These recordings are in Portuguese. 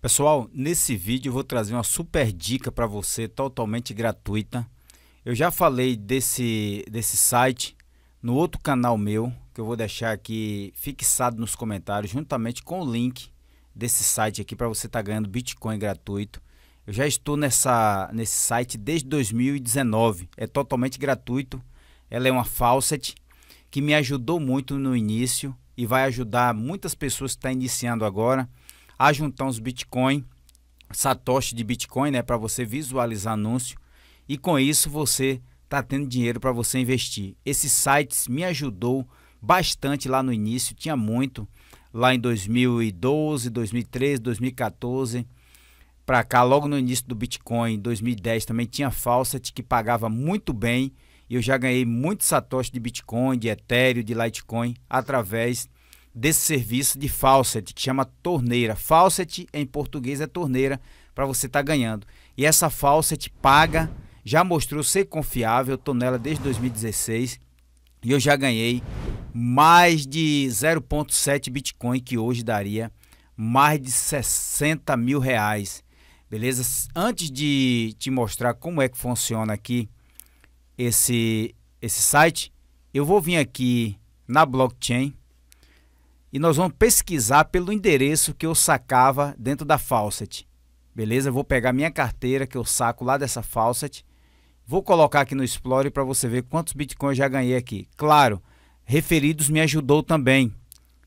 Pessoal, nesse vídeo eu vou trazer uma super dica para você, totalmente gratuita. Eu já falei desse, desse site no outro canal meu, que eu vou deixar aqui fixado nos comentários, juntamente com o link desse site aqui para você estar tá ganhando Bitcoin gratuito. Eu já estou nessa, nesse site desde 2019, é totalmente gratuito. Ela é uma faucet que me ajudou muito no início e vai ajudar muitas pessoas que estão tá iniciando agora a juntar uns Bitcoin, satoshi de Bitcoin, né, para você visualizar anúncio e com isso você tá tendo dinheiro para você investir. Esses sites me ajudou bastante lá no início, tinha muito lá em 2012, 2013, 2014 para cá, logo no início do Bitcoin, 2010 também tinha Fawcett que pagava muito bem e eu já ganhei muito satoshi de Bitcoin, de Ethereum, de Litecoin através desse serviço de faucet, que chama torneira. Faucet em português é torneira, para você estar tá ganhando. E essa faucet paga, já mostrou ser confiável, estou nela desde 2016 e eu já ganhei mais de 0,7 Bitcoin, que hoje daria mais de 60 mil reais. Beleza? Antes de te mostrar como é que funciona aqui esse, esse site, eu vou vir aqui na blockchain e nós vamos pesquisar pelo endereço que eu sacava dentro da Fawcett. Beleza? Eu vou pegar minha carteira que eu saco lá dessa Fawcett, vou colocar aqui no Explore para você ver quantos bitcoins já ganhei aqui. Claro, referidos me ajudou também,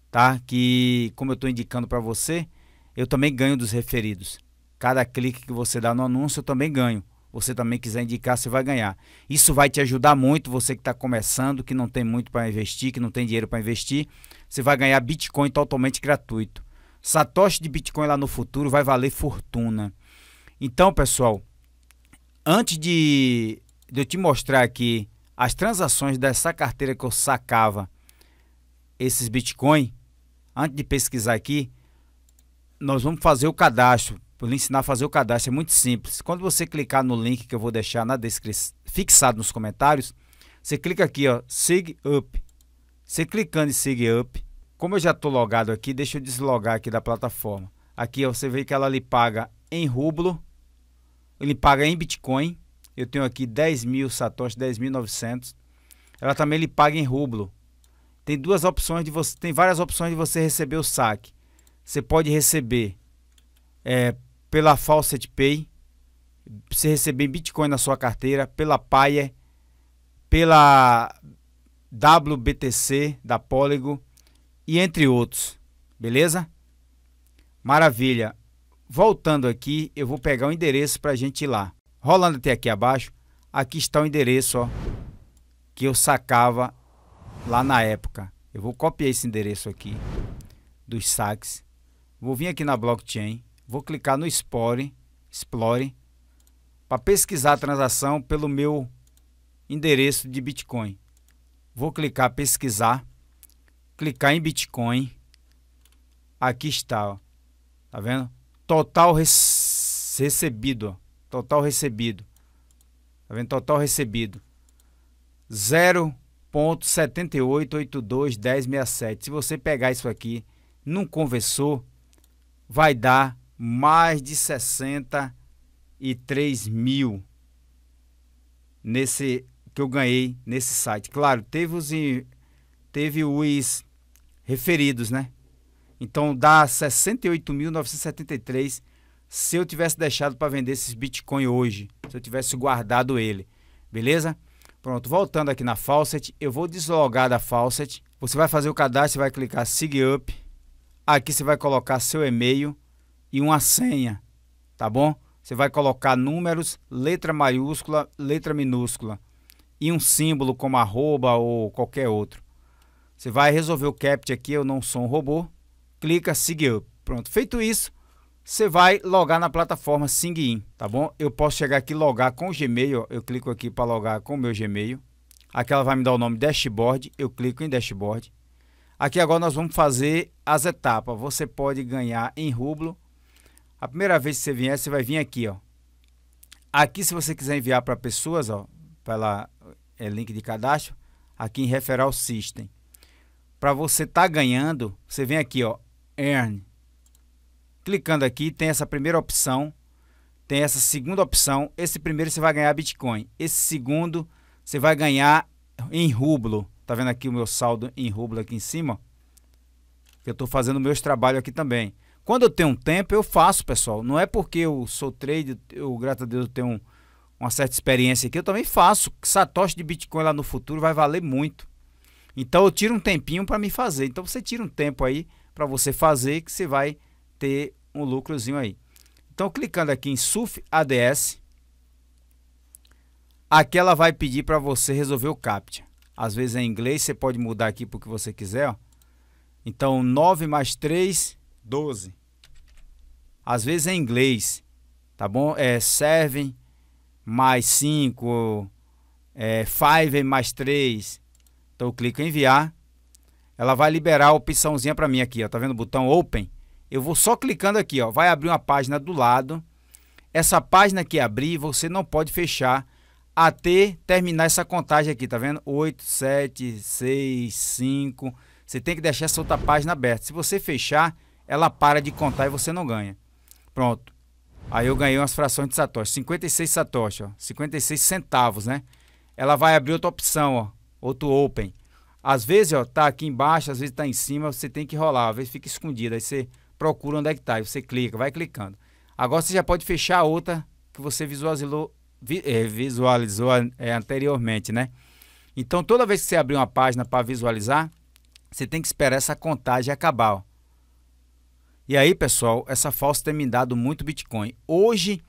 tá? Que como eu estou indicando para você, eu também ganho dos referidos. Cada clique que você dá no anúncio eu também ganho você também quiser indicar, você vai ganhar. Isso vai te ajudar muito, você que está começando, que não tem muito para investir, que não tem dinheiro para investir. Você vai ganhar Bitcoin totalmente gratuito. Satoshi de Bitcoin lá no futuro vai valer fortuna. Então, pessoal, antes de, de eu te mostrar aqui as transações dessa carteira que eu sacava esses Bitcoin, antes de pesquisar aqui, nós vamos fazer o cadastro Vou lhe ensinar a fazer o cadastro, é muito simples. Quando você clicar no link que eu vou deixar na descrição, fixado nos comentários, você clica aqui, ó, Sig Up. Você clicando em Sig Up, como eu já estou logado aqui, deixa eu deslogar aqui da plataforma. Aqui ó, você vê que ela lhe paga em rublo, ele paga em Bitcoin. Eu tenho aqui 10 mil satoshis, 10.900. Ela também lhe paga em rublo. Tem duas opções de você, tem várias opções de você receber o saque. Você pode receber é, pela Faucet Pay, você receber Bitcoin na sua carteira, pela Payer, pela WBTC da Polygon e entre outros. Beleza? Maravilha. Voltando aqui, eu vou pegar o endereço para a gente ir lá. Rolando até aqui abaixo, aqui está o endereço ó, que eu sacava lá na época. Eu vou copiar esse endereço aqui dos saques. Vou vir aqui na blockchain Vou clicar no Explore, Explore para pesquisar a transação pelo meu endereço de Bitcoin. Vou clicar pesquisar, clicar em Bitcoin. Aqui está, ó. Tá vendo? Total recebido, ó. Total recebido. Tá vendo? Total recebido. 0.78821067. Se você pegar isso aqui, num conversor, vai dar mais de 63 mil nesse que eu ganhei nesse site. Claro, teve os, teve os referidos, né? Então dá 68.973 se eu tivesse deixado para vender esses Bitcoin hoje, se eu tivesse guardado ele, beleza? Pronto, voltando aqui na Faucet, eu vou deslogar da Faucet. Você vai fazer o cadastro, vai clicar Sig Up. Aqui você vai colocar seu e-mail e uma senha, tá bom? Você vai colocar números, letra maiúscula, letra minúscula e um símbolo como arroba ou qualquer outro. Você vai resolver o CAPTCHA aqui, eu não sou um robô, clica seguir. Pronto, feito isso, você vai logar na plataforma SingIn, tá bom? Eu posso chegar aqui logar com o Gmail, eu clico aqui para logar com o meu Gmail. Aqui ela vai me dar o nome Dashboard, eu clico em Dashboard. Aqui agora nós vamos fazer as etapas. Você pode ganhar em rublo a primeira vez que você vier, você vai vir aqui, ó. Aqui, se você quiser enviar para pessoas, ó, pela é, link de cadastro, aqui em Referral System. Para você estar tá ganhando, você vem aqui, ó, Earn. Clicando aqui, tem essa primeira opção, tem essa segunda opção. Esse primeiro você vai ganhar Bitcoin. Esse segundo você vai ganhar em rublo. Tá vendo aqui o meu saldo em rublo aqui em cima? Eu estou fazendo meus trabalhos aqui também. Quando eu tenho um tempo, eu faço, pessoal. Não é porque eu sou trader, eu, graças a Deus, eu tenho um, uma certa experiência aqui, eu também faço. Satoshi de Bitcoin lá no futuro vai valer muito. Então eu tiro um tempinho para me fazer. Então você tira um tempo aí para você fazer que você vai ter um lucrozinho aí. Então clicando aqui em SUF ADS, aqui ela vai pedir para você resolver o CAPTCHA. Às vezes é em inglês, você pode mudar aqui para o que você quiser. Ó. Então 9 mais 3 12. Às vezes é em inglês, tá bom? É 7 mais 5, é 5 mais 3. Então eu clico em enviar. Ela vai liberar a opçãozinha para mim aqui, ó. Tá vendo o botão open? Eu vou só clicando aqui, ó. Vai abrir uma página do lado. Essa página que abrir, você não pode fechar até terminar essa contagem aqui, tá vendo? 8, 7, 6, 5. Você tem que deixar essa outra página aberta. Se você fechar, ela para de contar e você não ganha. Pronto. Aí eu ganhei umas frações de satoshi, 56 satoshi, ó, 56 centavos, né? Ela vai abrir outra opção, ó, outro open. Às vezes, ó, tá aqui embaixo, às vezes tá em cima, você tem que rolar, às vezes fica escondido, aí você procura onde é que tá, aí você clica, vai clicando. Agora você já pode fechar a outra que você visualizou, vi, é, visualizou é, anteriormente, né? Então, toda vez que você abrir uma página para visualizar, você tem que esperar essa contagem acabar, ó. E aí, pessoal, essa falsa tem me dado muito Bitcoin. Hoje,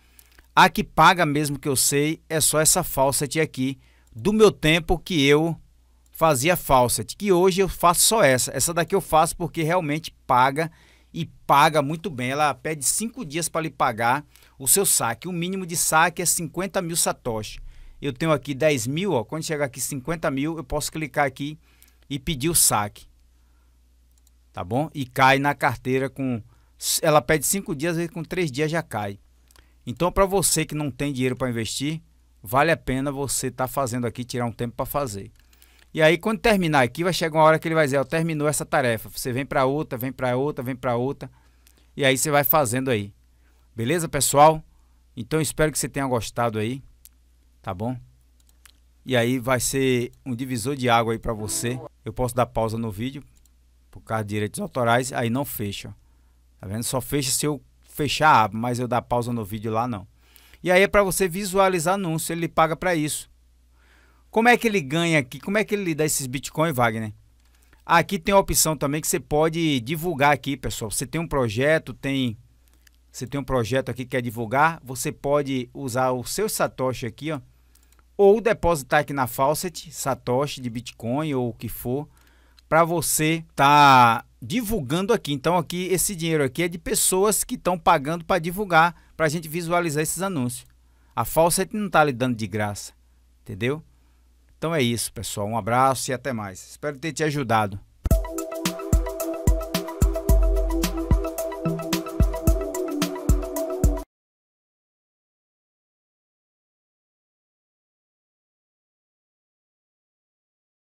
a que paga mesmo que eu sei é só essa falsa aqui do meu tempo que eu fazia falsa. que hoje eu faço só essa. Essa daqui eu faço porque realmente paga e paga muito bem. Ela pede cinco dias para lhe pagar o seu saque. O mínimo de saque é 50 mil satoshi. Eu tenho aqui 10 mil, ó. quando chegar aqui 50 mil, eu posso clicar aqui e pedir o saque. Tá bom? E cai na carteira com ela pede cinco dias, às vezes com três dias já cai. Então, para você que não tem dinheiro para investir, vale a pena você estar tá fazendo aqui, tirar um tempo para fazer. E aí, quando terminar aqui, vai chegar uma hora que ele vai dizer: Ó, oh, terminou essa tarefa. Você vem para outra, vem para outra, vem para outra. E aí você vai fazendo aí. Beleza, pessoal? Então, espero que você tenha gostado aí. Tá bom? E aí vai ser um divisor de água aí para você. Eu posso dar pausa no vídeo por causa de direitos autorais, aí não fecha. Tá vendo? Só fecha se eu fechar a aba, mas eu dar pausa no vídeo lá não. E aí é para você visualizar anúncio, ele paga para isso. Como é que ele ganha aqui? Como é que ele dá esses Bitcoin, Wagner? Aqui tem a opção também que você pode divulgar aqui, pessoal. Você tem um projeto, tem você tem um projeto aqui que quer divulgar, você pode usar o seu satoshi aqui, ó, ou depositar aqui na Faucet, satoshi de Bitcoin ou o que for para você tá divulgando aqui. Então aqui esse dinheiro aqui é de pessoas que estão pagando para divulgar, para a gente visualizar esses anúncios. A falsa não está lhe dando de graça, entendeu? Então é isso, pessoal. Um abraço e até mais. Espero ter te ajudado.